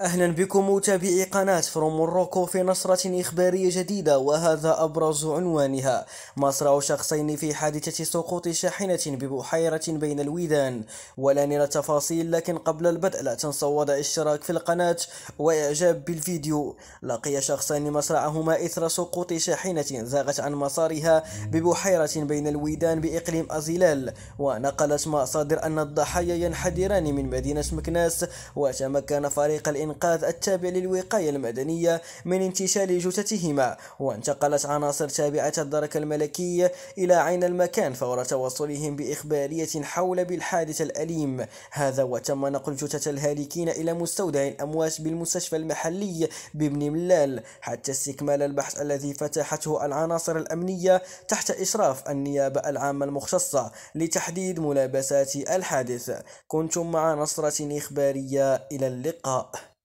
أهلا بكم متابعي قناة فروم روكو في نشرة إخبارية جديدة وهذا أبرز عنوانها مصرع شخصين في حادثة سقوط شاحنة ببحيرة بين الويدان ولا نرى تفاصيل لكن قبل البدء لا تنسوا وضع الاشتراك في القناة وإعجاب بالفيديو لقي شخصان مصرعهما إثر سقوط شاحنة زاغت عن مسارها ببحيرة بين الويدان بإقليم أزيلال ونقلت مصادر أن الضحايا ينحدران من مدينة مكناس وتمكن فريق الإن الإنقاذ التابع للوقاية المدنية من انتشال جثتهما وانتقلت عناصر تابعة الدرك الملكي إلى عين المكان فور توصلهم بإخبارية حول بالحادث الأليم هذا وتم نقل جثث الهالكين إلى مستودع الأموات بالمستشفى المحلي بابن ملال حتى استكمال البحث الذي فتحته العناصر الأمنية تحت إشراف النيابة العامة المختصة لتحديد ملابسات الحادث كنتم مع نصرة إخبارية إلى اللقاء